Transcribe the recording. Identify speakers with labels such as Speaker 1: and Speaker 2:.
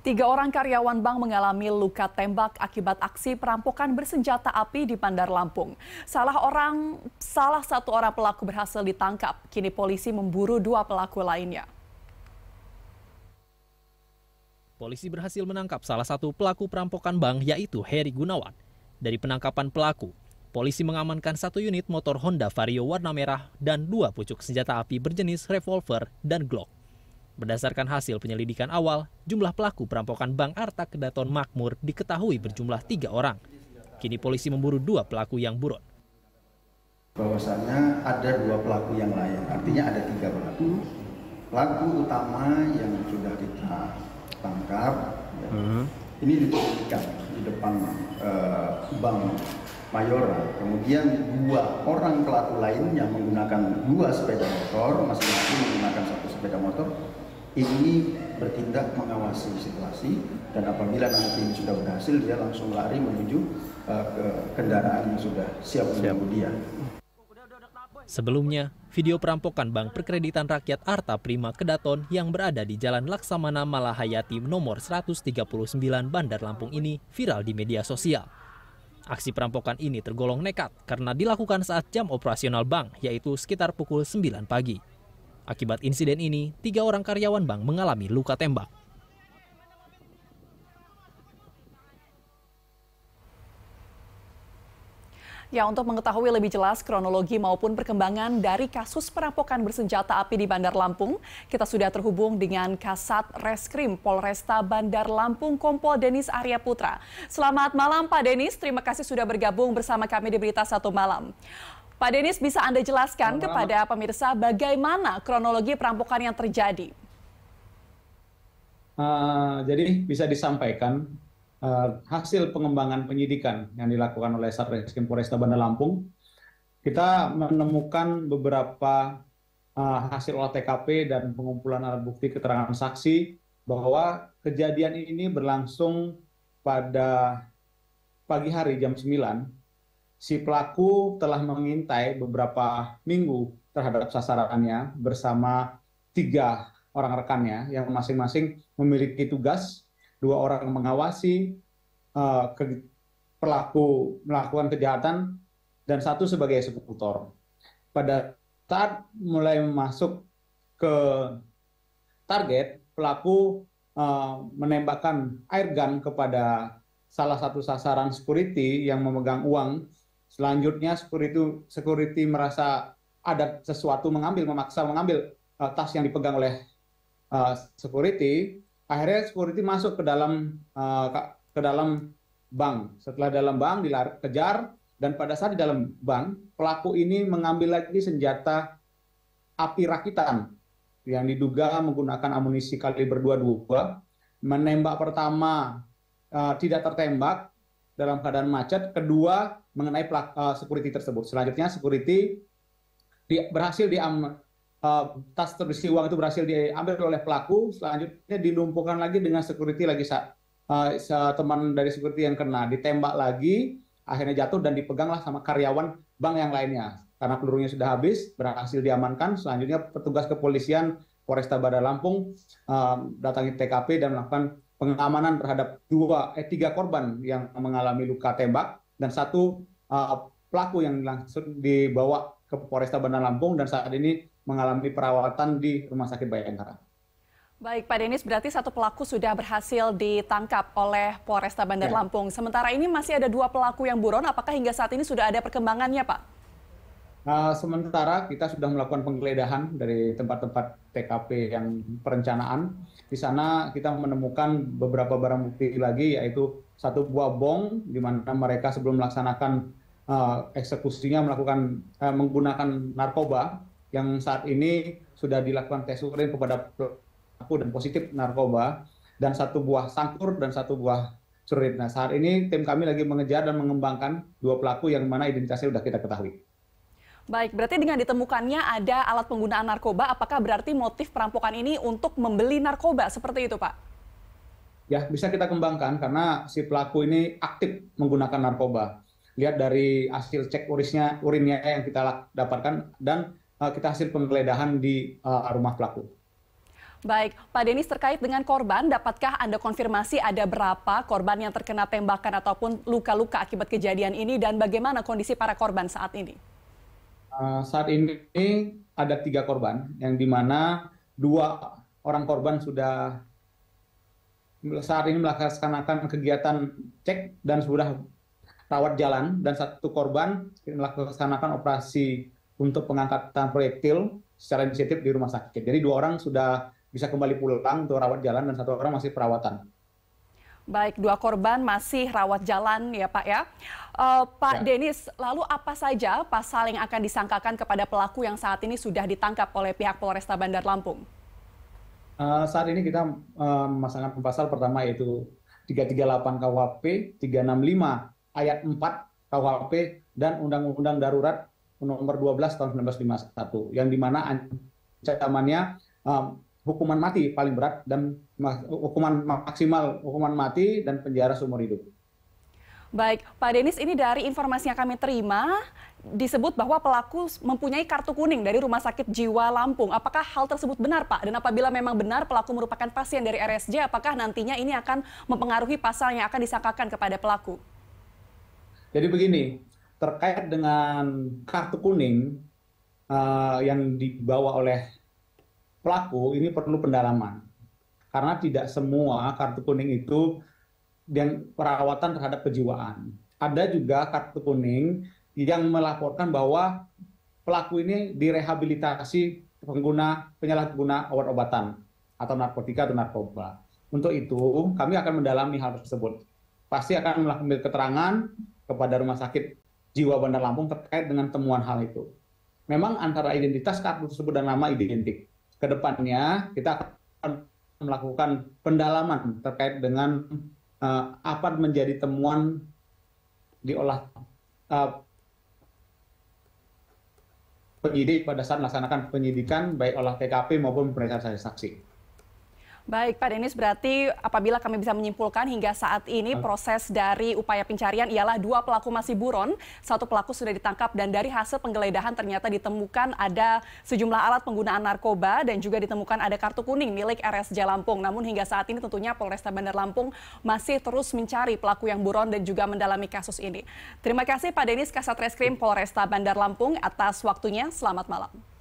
Speaker 1: Tiga orang karyawan bank mengalami luka tembak akibat aksi perampokan bersenjata api di Bandar Lampung. Salah orang, salah satu orang pelaku berhasil ditangkap. Kini polisi memburu dua pelaku lainnya.
Speaker 2: Polisi berhasil menangkap salah satu pelaku perampokan bank yaitu Heri Gunawan. Dari penangkapan pelaku, polisi mengamankan satu unit motor Honda Vario warna merah dan dua pucuk senjata api berjenis revolver dan Glock. Berdasarkan hasil penyelidikan awal, jumlah pelaku perampokan Bank Arta Kedaton Makmur diketahui berjumlah tiga orang. Kini polisi memburu dua pelaku yang buron. Bahwasannya ada dua pelaku yang lain, artinya ada tiga pelaku. Pelaku utama yang sudah kita tangkap, ya, mm -hmm. ini ditunjukkan di depan eh, bank Mayora. Kemudian dua orang pelaku lain yang menggunakan dua sepeda motor, masing-masing menggunakan satu sepeda motor, ini bertindak mengawasi situasi dan apabila nanti sudah berhasil dia langsung lari menuju uh, ke kendaraan yang sudah siap menunggu dia. Sebelumnya, video perampokan Bank Perkreditan Rakyat Arta Prima Kedaton yang berada di Jalan Laksamana Malahayati nomor 139 Bandar Lampung ini viral di media sosial. Aksi perampokan ini tergolong nekat karena dilakukan saat jam operasional bank, yaitu sekitar pukul 9 pagi. Akibat insiden ini, tiga orang karyawan bank mengalami luka tembak.
Speaker 1: Ya, untuk mengetahui lebih jelas kronologi maupun perkembangan dari kasus perampokan bersenjata api di Bandar Lampung, kita sudah terhubung dengan Kasat Reskrim Polresta Bandar Lampung Kompol Denis Arya Putra. Selamat malam Pak Denis, terima kasih sudah bergabung bersama kami di Berita Satu Malam. Pak Denis, bisa Anda jelaskan Selamat kepada malam. pemirsa bagaimana kronologi perampokan yang terjadi?
Speaker 2: Uh, jadi bisa disampaikan uh, hasil pengembangan penyidikan yang dilakukan oleh Satreskrim Polresta Bandar Lampung. Kita menemukan beberapa uh, hasil olah TKP dan pengumpulan alat bukti keterangan saksi bahwa kejadian ini berlangsung pada pagi hari jam 9 si pelaku telah mengintai beberapa minggu terhadap sasarannya bersama tiga orang rekannya yang masing-masing memiliki tugas, dua orang mengawasi uh, ke, pelaku melakukan kejahatan dan satu sebagai eksekutor. Pada saat mulai masuk ke target, pelaku uh, menembakkan air gun kepada salah satu sasaran security yang memegang uang Selanjutnya security, security merasa ada sesuatu mengambil, memaksa mengambil uh, tas yang dipegang oleh uh, security. Akhirnya security masuk ke dalam uh, ke dalam bank. Setelah dalam bank dikejar dan pada saat di dalam bank pelaku ini mengambil lagi senjata api rakitan yang diduga menggunakan amunisi kaliber 22 menembak pertama uh, tidak tertembak dalam keadaan macet. Kedua, mengenai plak, uh, eh, security tersebut. Selanjutnya, security di, berhasil diambil. uh, eh, tas terisi uang itu berhasil diambil oleh pelaku. Selanjutnya dilumpuhkan lagi dengan security lagi saat uh, eh, teman dari security yang kena ditembak lagi, akhirnya jatuh dan dipeganglah sama karyawan bank yang lainnya. Karena pelurunya sudah habis, berhasil diamankan. Selanjutnya petugas kepolisian Polresta Bandar Lampung uh, datangi TKP dan melakukan pengamanan terhadap dua eh tiga korban yang mengalami luka tembak dan satu uh, pelaku yang langsung dibawa ke Polresta Bandar Lampung dan saat ini mengalami perawatan di Rumah Sakit Bayangkara.
Speaker 1: Baik, Pak Denis, berarti satu pelaku sudah berhasil ditangkap oleh Polresta Bandar ya. Lampung. Sementara ini masih ada dua pelaku yang buron. Apakah hingga saat ini sudah ada perkembangannya, Pak?
Speaker 2: Uh, sementara kita sudah melakukan penggeledahan dari tempat-tempat TKP yang perencanaan. Di sana kita menemukan beberapa barang bukti lagi, yaitu satu buah bong di mana mereka sebelum melaksanakan uh, eksekusinya melakukan uh, menggunakan narkoba yang saat ini sudah dilakukan tes urin kepada pelaku dan positif narkoba dan satu buah sangkur dan satu buah surit. Nah, saat ini tim kami lagi mengejar dan mengembangkan dua pelaku yang mana identitasnya sudah kita ketahui.
Speaker 1: Baik, berarti dengan ditemukannya ada alat penggunaan narkoba, apakah berarti motif perampokan ini untuk membeli narkoba seperti itu, Pak?
Speaker 2: Ya, bisa kita kembangkan karena si pelaku ini aktif menggunakan narkoba. Lihat dari hasil cek urisnya, urinnya yang kita dapatkan dan eh, kita hasil penggeledahan di eh, rumah pelaku.
Speaker 1: Baik, Pak Denis terkait dengan korban, dapatkah Anda konfirmasi ada berapa korban yang terkena tembakan ataupun luka-luka akibat kejadian ini dan bagaimana kondisi para korban saat ini?
Speaker 2: Eh, saat ini ada tiga korban yang mana dua orang korban sudah saat ini melaksanakan kegiatan cek dan sudah rawat jalan dan satu korban melaksanakan operasi untuk pengangkatan proyektil secara inisiatif di rumah sakit. Jadi dua orang sudah bisa kembali pulang untuk rawat jalan dan satu orang masih perawatan.
Speaker 1: Baik, dua korban masih rawat jalan ya Pak ya. Uh, Pak ya. Denis, lalu apa saja pasal yang akan disangkakan kepada pelaku yang saat ini sudah ditangkap oleh pihak Polresta Bandar Lampung?
Speaker 2: Uh, saat ini kita uh, eh, memasangkan pasal pertama yaitu 338 KUHP, 365 ayat 4 KWP dan Undang-Undang Darurat nomor 12 tahun 1951, yang dimana ancamannya um, hukuman mati paling berat dan hukuman maksimal hukuman mati dan penjara seumur hidup.
Speaker 1: Baik, Pak Denis ini dari informasi yang kami terima disebut bahwa pelaku mempunyai kartu kuning dari Rumah Sakit Jiwa Lampung. Apakah hal tersebut benar Pak? Dan apabila memang benar pelaku merupakan pasien dari RSJ, apakah nantinya ini akan mempengaruhi pasal yang akan disangkakan kepada pelaku?
Speaker 2: Jadi begini, terkait dengan kartu kuning uh, yang dibawa oleh pelaku ini perlu pendalaman karena tidak semua kartu kuning itu dan perawatan terhadap kejiwaan. Ada juga kartu kuning yang melaporkan bahwa pelaku ini direhabilitasi pengguna penyalahguna obat-obatan atau narkotika atau narkoba. Untuk itu, kami akan mendalami hal tersebut. Pasti akan melakukan keterangan kepada Rumah Sakit Jiwa Bandar Lampung terkait dengan temuan hal itu. Memang antara identitas kartu tersebut dan nama identik kedepannya kita akan melakukan pendalaman terkait dengan uh, apa menjadi temuan diolah uh, penyidik pada saat melaksanakan penyidikan baik olah TKP maupun pemeriksaan saksi.
Speaker 1: Baik, Pak Denis, berarti apabila kami bisa menyimpulkan hingga saat ini ah. proses dari upaya pencarian ialah dua pelaku masih buron, satu pelaku sudah ditangkap dan dari hasil penggeledahan ternyata ditemukan ada sejumlah alat penggunaan narkoba dan juga ditemukan ada kartu kuning milik RSJ Lampung. Namun hingga saat ini tentunya Polresta Bandar Lampung masih terus mencari pelaku yang buron dan juga mendalami kasus ini. Terima kasih Pak Denis Kasat Reskrim Polresta Bandar Lampung atas waktunya. Selamat malam.